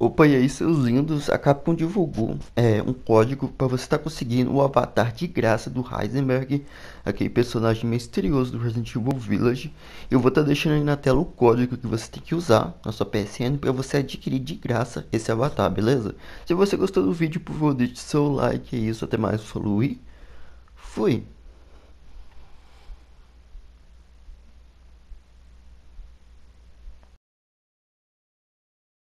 Opa, e aí, seus lindos? A Capcom divulgou é, um código para você estar tá conseguindo o avatar de graça do Heisenberg, aquele personagem misterioso do Resident Evil Village. Eu vou estar tá deixando aí na tela o código que você tem que usar na sua PSN para você adquirir de graça esse avatar, beleza? Se você gostou do vídeo, por favor, deixe seu like. É isso, até mais, falou e fui!